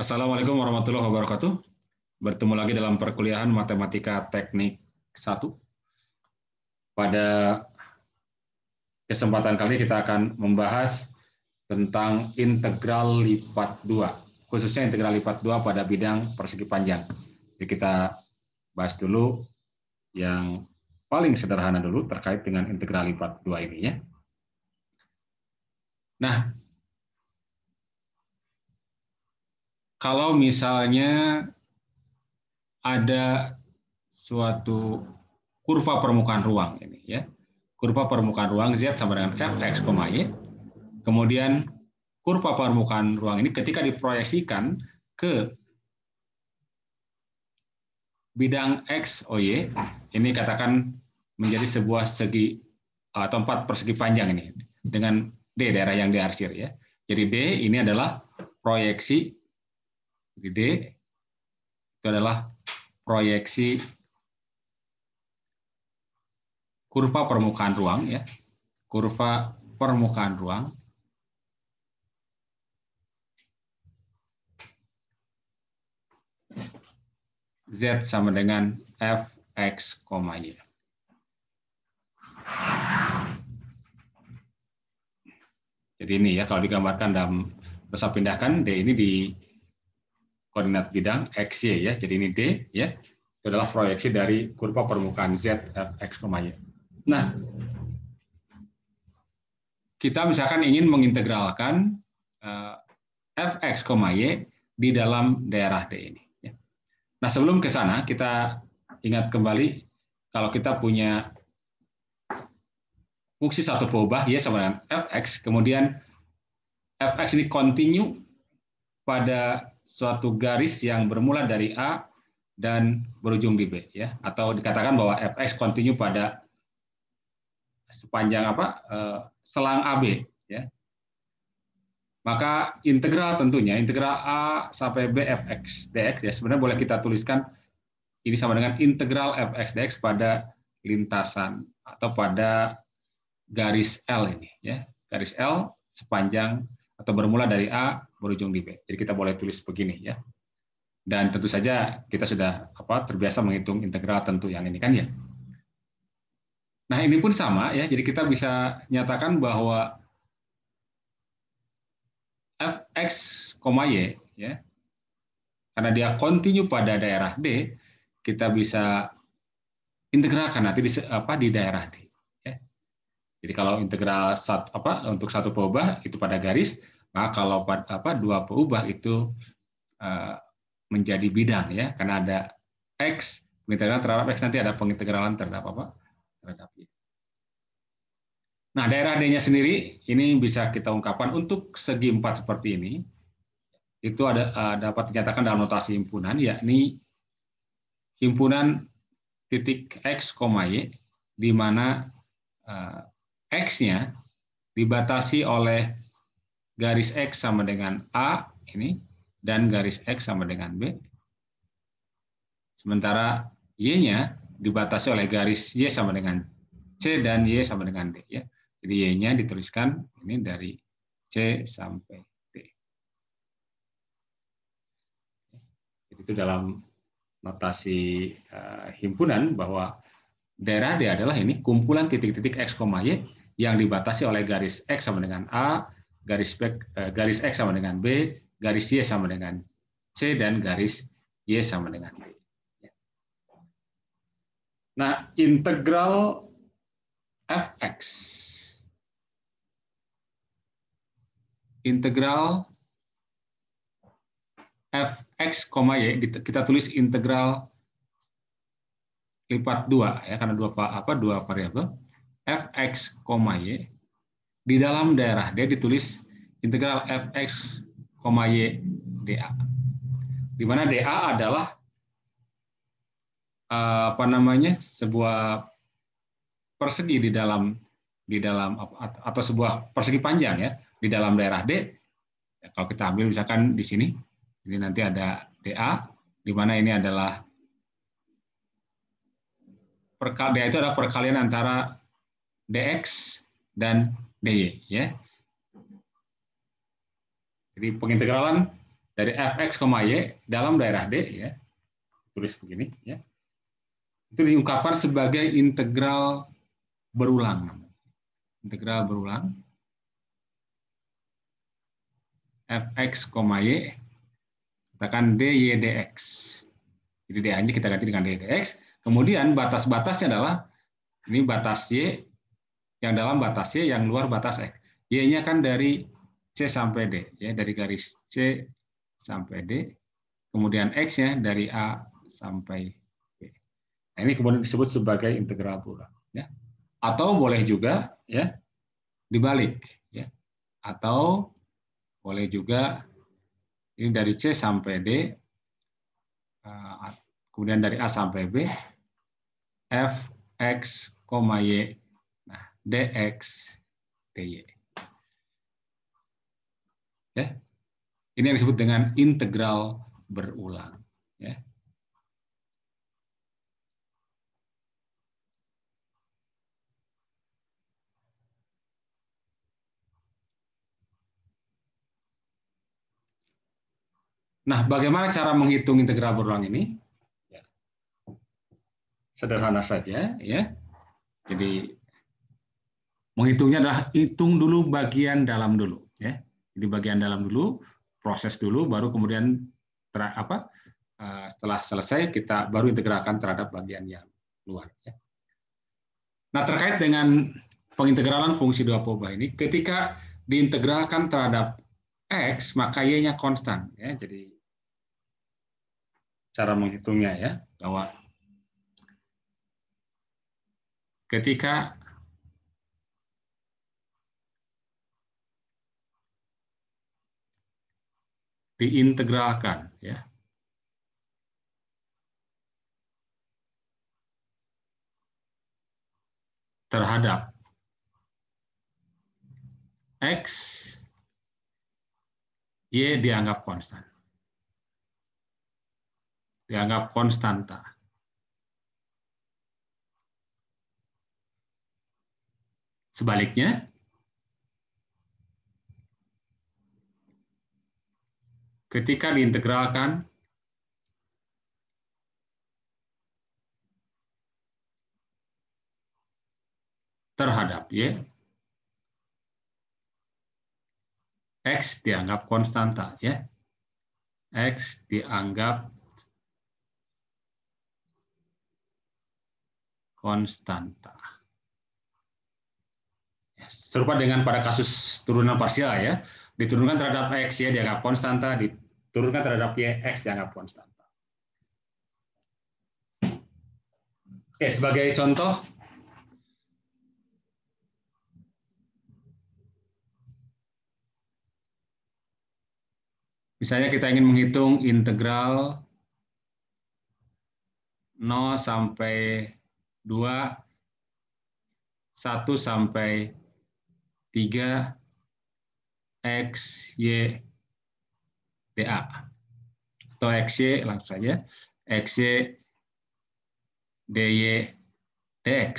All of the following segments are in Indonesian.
Assalamualaikum warahmatullahi wabarakatuh. Bertemu lagi dalam perkuliahan Matematika Teknik 1. Pada kesempatan kali kita akan membahas tentang integral lipat 2, khususnya integral lipat 2 pada bidang persegi panjang. Jadi kita bahas dulu yang paling sederhana dulu terkait dengan integral lipat 2 ini ya. Nah, kalau misalnya ada suatu kurva permukaan ruang ini ya. Kurva permukaan ruang Z sama dengan F, X, Y. Kemudian kurva permukaan ruang ini ketika diproyeksikan ke bidang X, OY, ini katakan menjadi sebuah segi atau uh, empat persegi panjang ini dengan D daerah yang diarsir ya. Jadi D ini adalah proyeksi gede itu adalah proyeksi kurva permukaan ruang ya kurva permukaan ruang Z sama dengan Fx, Y. Jadi ini ya, kalau digambarkan dalam besar pindahkan, D ini di koordinat bidang x y ya. Jadi ini d ya. Itu adalah proyeksi dari kurva permukaan z x, y. Nah, kita misalkan ingin mengintegralkan eh, x y di dalam daerah d ini. Ya. Nah sebelum ke sana kita ingat kembali kalau kita punya fungsi satu perubah ya sama dengan x kemudian f x ini continue pada suatu garis yang bermula dari A dan berujung di B ya atau dikatakan bahwa fx kontinu pada sepanjang apa eh, selang AB ya maka integral tentunya integral a sampai b fx dx ya sebenarnya boleh kita tuliskan ini sama dengan integral fx dx pada lintasan atau pada garis L ini ya garis L sepanjang atau bermula dari A berujung di B. Jadi kita boleh tulis begini ya. Dan tentu saja kita sudah apa terbiasa menghitung integral tentu yang ini kan ya. Nah, ini pun sama ya. Jadi kita bisa nyatakan bahwa fx, y ya. Karena dia kontinu pada daerah D, kita bisa integralkan nanti di apa di daerah D. Jadi kalau integral satu, apa untuk satu perubah itu pada garis, maka kalau apa dua perubah itu uh, menjadi bidang ya, karena ada x pengintegralan terhadap x nanti ada pengintegralan terhadap apa? Terhadap y. Nah, daerah D-nya sendiri ini bisa kita ungkapkan untuk segi empat seperti ini. Itu ada uh, dapat dinyatakan dalam notasi himpunan yakni himpunan titik x, y di mana uh, X-nya dibatasi oleh garis X sama dengan A ini dan garis X sama dengan B. Sementara Y-nya dibatasi oleh garis Y sama dengan C dan Y sama dengan D. Ya. Jadi Y-nya dituliskan ini dari C sampai D. Jadi itu dalam notasi eh, himpunan bahwa daerah D adalah ini kumpulan titik-titik X, Y yang dibatasi oleh garis X sama dengan A, garis, B, eh, garis X sama dengan B, garis Y sama dengan C, dan garis Y sama dengan B. Nah, integral fx. Integral fx, y, kita tulis integral lipat 2, ya, karena dua, apa, dua variabel fx, y di dalam daerah D ditulis integral fx, y dA. Di mana dA adalah eh, apa namanya sebuah persegi di dalam di dalam atau sebuah persegi panjang ya di dalam daerah D. Ya, kalau kita ambil misalkan di sini, ini nanti ada DA, di mana ini adalah DA itu adalah perkalian antara dx dan dy ya. Jadi pengintegralan dari fx, y dalam daerah d ya. Tulis begini ya. Itu diungkapkan sebagai integral berulang. Integral berulang fx, y katakan dy dx. Jadi dy nya kita ganti dengan dy dx. Kemudian batas-batasnya adalah ini batas y yang dalam batas Y, yang luar batas X. Y-nya kan dari C sampai D, ya dari garis C sampai D, kemudian X-nya dari A sampai b. Nah, ini kemudian disebut sebagai integral bulat. Ya. Atau boleh juga ya dibalik. Ya. Atau boleh juga ini dari C sampai D, eh, kemudian dari A sampai B, F, X, Y dx dy. Ya. Ini yang disebut dengan integral berulang. Ya. Nah, bagaimana cara menghitung integral berulang ini? Ya. Sederhana saja, ya. Jadi Menghitungnya adalah hitung dulu bagian dalam dulu, ya. Jadi bagian dalam dulu, proses dulu, baru kemudian ter, apa? Eh, setelah selesai kita baru integralkan terhadap bagian yang luar. Ya. Nah terkait dengan pengintegralan fungsi dua poba ini, ketika diintegralkan terhadap x maka y-nya konstan, ya. Jadi cara menghitungnya ya bahwa ketika diintegralkan ya. terhadap X, Y dianggap konstan. Dianggap konstanta. Sebaliknya, ketika diintegralkan terhadap y ya, x dianggap konstanta ya x dianggap konstanta serupa dengan pada kasus turunan parsial ya diturunkan terhadap X, ya dianggap konstanta, diturunkan terhadap Y, X dianggap konstanta. Oke, sebagai contoh, Misalnya kita ingin menghitung integral 0 sampai 2, 1 sampai 3, X, Y, DA. Atau X, Y, langsung saja. X, Y, DY, DX.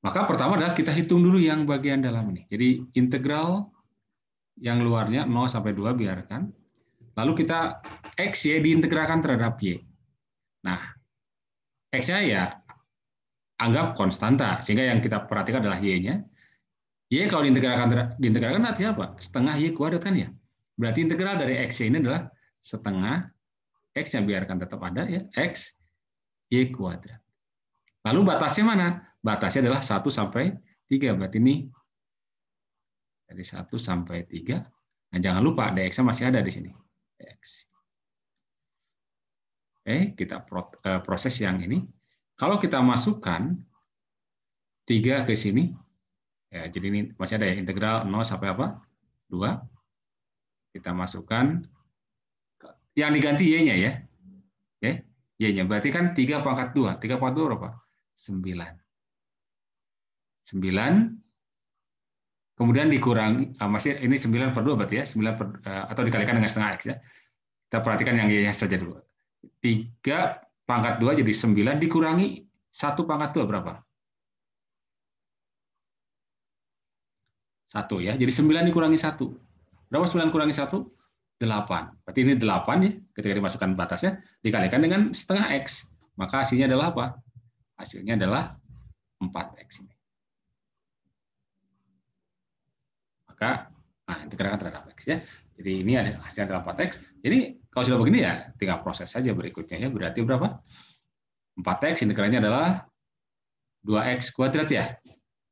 Maka pertama adalah kita hitung dulu yang bagian dalam ini. Jadi integral yang luarnya 0 sampai 2 biarkan. Lalu kita x y diintegrakan terhadap y. Nah, x-nya ya anggap konstanta. Sehingga yang kita perhatikan adalah Y-nya. Y kalau diintegralkan, diintegralkan artinya apa? Setengah Y kuadrat kan ya? Berarti integral dari X ini adalah setengah X yang biarkan tetap ada ya, X Y kuadrat. Lalu batasnya mana? Batasnya adalah 1 sampai 3. Berarti ini dari 1 sampai 3. Nah, jangan lupa dx-nya masih ada di sini. X. Oke, kita eh, proses yang ini. Kalau kita masukkan 3 ke sini, ya, jadi ini masih ada ya, integral 0 sampai apa? 2. Kita masukkan, yang diganti Y-nya ya. ya Y-nya, berarti kan 3 pangkat 2. 3 pangkat 2 berapa? 9. 9 kemudian dikurangi ah, masih ini 9 per 2 berarti ya 9 per, eh, atau dikalikan dengan setengah x ya kita perhatikan yang y saja dulu 3 Pangkat 2 jadi 9 dikurangi 1 pangkat 2 berapa? 1 ya. Jadi 9 dikurangi 1. Berapa 9 kurangi 1? 8. Berarti ini 8 ya ketika dimasukkan batasnya dikalikan dengan setengah x. Maka hasilnya adalah apa? Hasilnya adalah 4x ini. Maka dikenakan terhadap X ya. Jadi ini ada hasilnya adalah 4X. Jadi kalau sudah begini ya tinggal proses saja berikutnya ya. Berarti berapa? 4X integralnya adalah 2X kuadrat ya.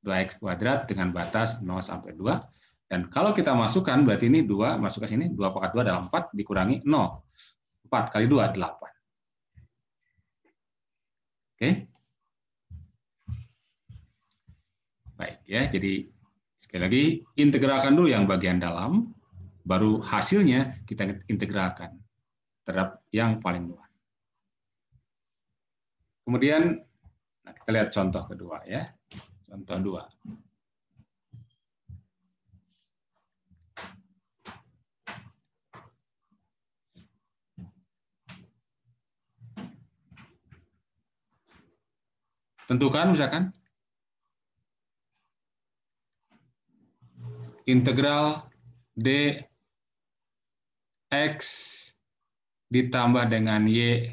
2X kuadrat dengan batas 0 sampai 2. Dan kalau kita masukkan berarti ini 2 masuk ke sini 2 pangkat 2 adalah 4 dikurangi 0. 4 kali 2 8. Oke. Okay. Baik ya, jadi Sekali lagi, integrakan dulu yang bagian dalam, baru hasilnya kita integrakan terhadap yang paling luas. Kemudian nah, kita lihat contoh kedua ya. Contoh dua. Tentukan misalkan integral d x ditambah dengan y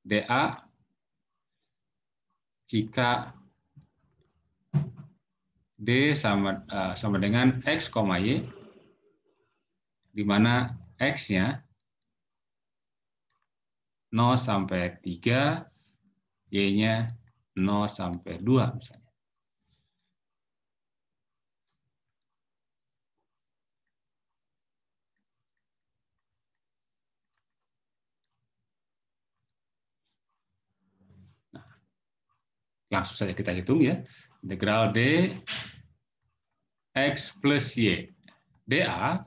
dA jika d sama uh, sama dengan x, y di mana x-nya 0 sampai 3, y-nya 0 sampai 2 misalnya. Langsung saja kita hitung ya. Integral D X plus Y. DA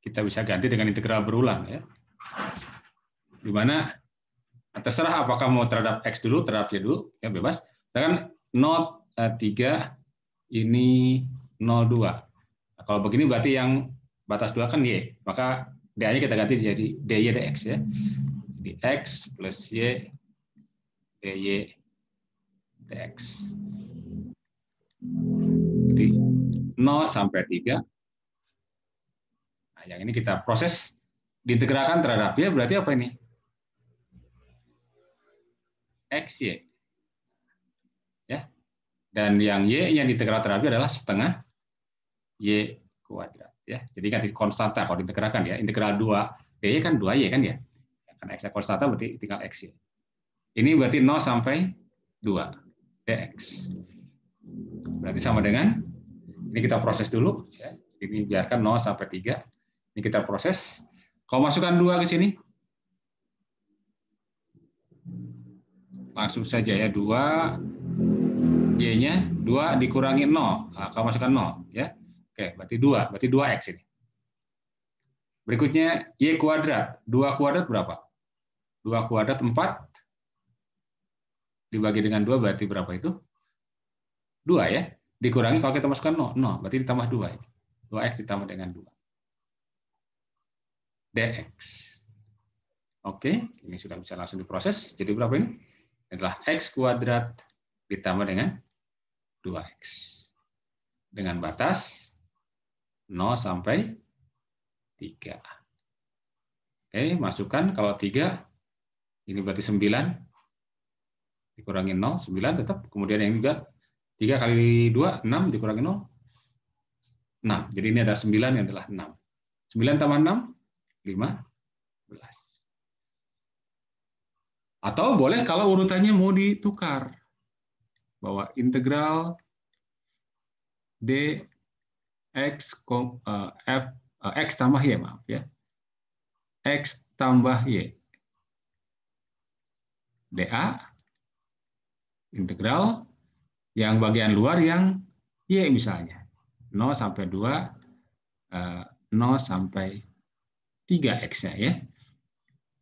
kita bisa ganti dengan integral berulang ya. Di mana nah, terserah apakah mau terhadap X dulu, terhadap Y dulu, ya bebas. Sedangkan not 3 eh, ini 2. Nah, kalau begini berarti yang batas 2 kan Y. Maka DA-nya kita ganti jadi DY DX ya. Jadi X plus Y DY dx. Jadi 0 sampai 3. Nah, yang ini kita proses diintegrakan terhadap y berarti apa ini? xy. Ya. Dan yang y yang diintegral terhadap y adalah setengah y kuadrat ya. Jadi kan konstanta kalau diintegrakan ya, integral 2 y kan 2y kan ya. Karena x konstanta berarti tinggal x y. Ini berarti 0 sampai 2 dx. Berarti sama dengan, ini kita proses dulu. Ya. Ini biarkan 0 sampai 3. Ini kita proses. Kalau masukkan 2 ke sini, langsung saja ya 2 y-nya 2 dikurangi 0. Nah, kalau masukkan 0 ya. Oke, berarti 2, berarti 2x ini. Berikutnya y kuadrat, 2 kuadrat berapa? 2 kuadrat 4 dibagi dengan dua berarti berapa itu? Dua ya. Dikurangi kalau kita masukkan 0, 0 berarti ditambah 2. 2x ya? ditambah dengan 2. dx. Oke, ini sudah bisa langsung diproses. Jadi berapa ini? Adalah x kuadrat ditambah dengan 2x. Dengan batas 0 sampai 3. Oke, masukkan kalau 3, ini berarti 9, dikurangi 0, 9 tetap. Kemudian yang juga 3 kali 2, 6 dikurangi 0, 6. Jadi ini ada 9 yang adalah 6. 9 tambah 6, 15. Atau boleh kalau urutannya mau ditukar. Bahwa integral d x eh, f eh, x tambah y maaf ya x tambah y da integral yang bagian luar yang Y misalnya. 0 sampai 2, 0 eh, sampai 3X-nya ya.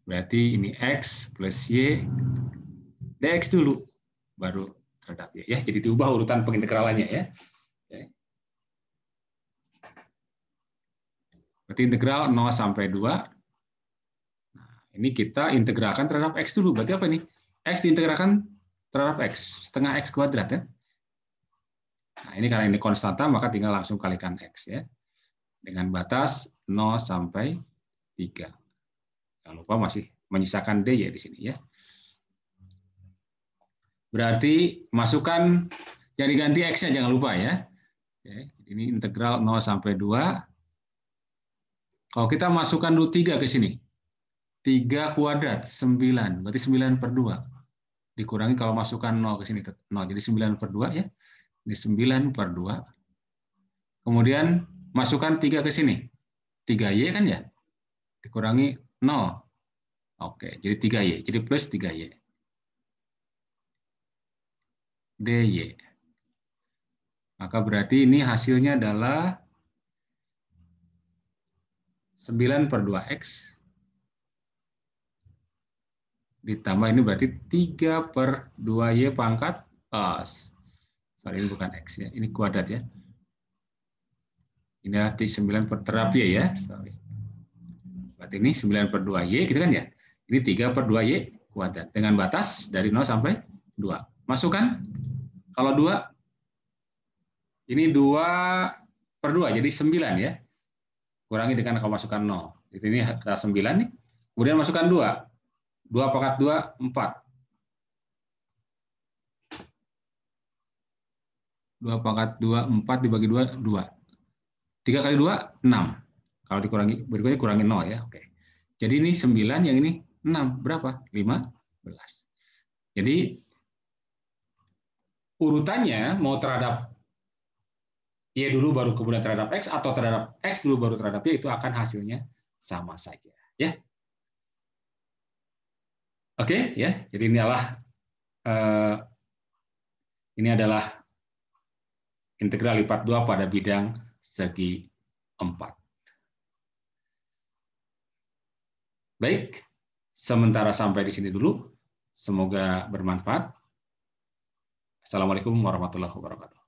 Berarti ini X plus Y dx dulu, baru terhadap Y. Ya. Jadi diubah urutan pengintegralannya ya. Berarti integral 0 sampai 2. Nah, ini kita integralkan terhadap X dulu. Berarti apa nih? X diintegrakan terhadap X, setengah X kuadrat ya. Nah, ini karena ini konstanta, maka tinggal langsung kalikan X ya. Dengan batas 0 sampai 3. Jangan lupa masih menyisakan D ya di sini ya. Berarti masukkan jadi ganti X-nya jangan lupa ya. Oke, ini integral 0 sampai 2. Kalau kita masukkan 3 ke sini. 3 kuadrat, 9. Berarti 9 per 2 dikurangi kalau masukkan 0 ke sini 0. Jadi 9 per 2 ya. Ini 9 per 2. Kemudian masukkan 3 ke sini. 3Y kan ya? Dikurangi 0. Oke, jadi 3Y. Jadi plus 3Y. DY. Maka berarti ini hasilnya adalah 9 per 2X ditambah ini berarti 3 per 2Y pangkat, uh, sorry ini bukan X ya, ini kuadrat ya. Ini adalah T9 per terapi ya, sorry. Berarti ini 9 per 2Y gitu kan ya. Ini 3 per 2Y kuadrat dengan batas dari 0 sampai 2. Masukkan kalau 2 ini 2 per 2 jadi 9 ya. Kurangi dengan kalau masukkan 0. Jadi ini 9 nih. Kemudian masukkan 2. 2 pangkat 2, 4. 2 pangkat 2, 4 dibagi 2, 2. 3 kali 2, 6. Kalau dikurangi, berikutnya kurangi 0 ya. Oke. Jadi ini 9, yang ini 6. Berapa? 15. Jadi urutannya mau terhadap Y dulu baru kemudian terhadap X atau terhadap X dulu baru terhadap Y itu akan hasilnya sama saja. Ya, Oke, ya. Jadi ini adalah eh, ini adalah integral lipat dua pada bidang segi empat. Baik, sementara sampai di sini dulu. Semoga bermanfaat. Assalamualaikum warahmatullahi wabarakatuh.